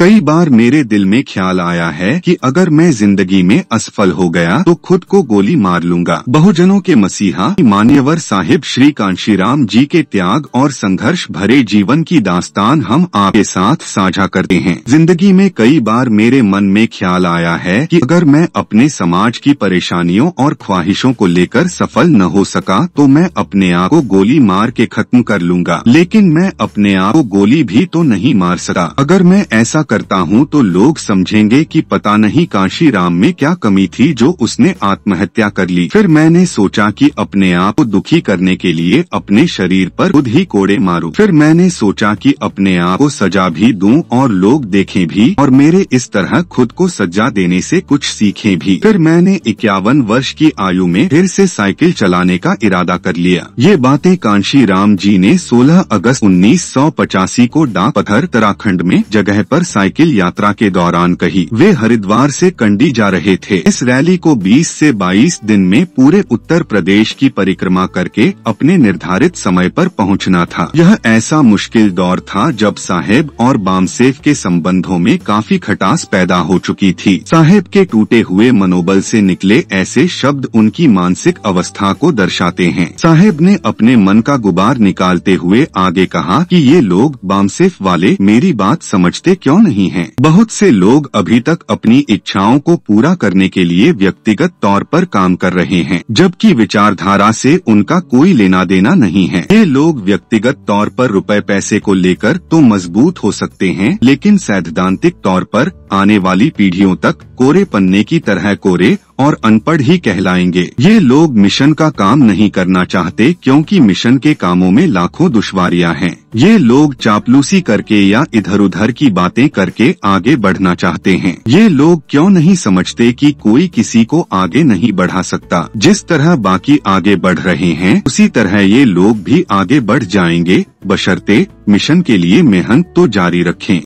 कई बार मेरे दिल में ख्याल आया है कि अगर मैं जिंदगी में असफल हो गया तो खुद को गोली मार लूंगा बहुजनों के मसीहा मान्यवर साहिब श्री कांशी जी के त्याग और संघर्ष भरे जीवन की दास्तान हम आपके साथ साझा करते हैं जिंदगी में कई बार मेरे मन में ख्याल आया है कि अगर मैं अपने समाज की परेशानियों और ख्वाहिशों को लेकर सफल न हो सका तो मैं अपने आप को गोली मार के खत्म कर लूंगा लेकिन मैं अपने आप को गोली भी तो नहीं मार सका अगर मैं ऐसा करता हूँ तो लोग समझेंगे कि पता नहीं काशी राम में क्या कमी थी जो उसने आत्महत्या कर ली फिर मैंने सोचा कि अपने आप को दुखी करने के लिए अपने शरीर पर खुद ही कोड़े मारूं। फिर मैंने सोचा कि अपने आप को सजा भी दूं और लोग देखें भी और मेरे इस तरह खुद को सजा देने से कुछ सीखें भी फिर मैंने इक्यावन वर्ष की आयु में फिर से साइकिल चलाने का इरादा कर लिया ये बातें कांशी राम जी ने सोलह अगस्त उन्नीस को डाक पत्थर उत्तराखंड में जगह पर साइकिल यात्रा के दौरान कही वे हरिद्वार से कंडी जा रहे थे इस रैली को 20 से 22 दिन में पूरे उत्तर प्रदेश की परिक्रमा करके अपने निर्धारित समय पर पहुंचना था यह ऐसा मुश्किल दौर था जब साहेब और बामसेफ के संबंधों में काफी खटास पैदा हो चुकी थी साहेब के टूटे हुए मनोबल ऐसी निकले ऐसे शब्द उनकी मानसिक अवस्था को दर्शाते हैं साहेब ने अपने मन का गुबार निकालते हुए आगे कहा कि ये लोग बामसेफ वाले मेरी बात समझते क्यों नहीं है बहुत से लोग अभी तक अपनी इच्छाओं को पूरा करने के लिए व्यक्तिगत तौर पर काम कर रहे हैं जबकि विचारधारा से उनका कोई लेना देना नहीं है ये लोग व्यक्तिगत तौर पर रुपए पैसे को लेकर तो मजबूत हो सकते हैं लेकिन सैद्धांतिक तौर पर आने वाली पीढ़ियों तक कोरे पन्ने की तरह कोरे और अनपढ़ ही कहलाएंगे ये लोग मिशन का काम नहीं करना चाहते क्योंकि मिशन के कामों में लाखों दुश्वारियां हैं ये लोग चापलूसी करके या इधर उधर की बातें करके आगे बढ़ना चाहते हैं ये लोग क्यों नहीं समझते कि कोई किसी को आगे नहीं बढ़ा सकता जिस तरह बाकी आगे बढ़ रहे हैं उसी तरह ये लोग भी आगे बढ़ जाएंगे बशर्ते मिशन के लिए मेहनत तो जारी रखें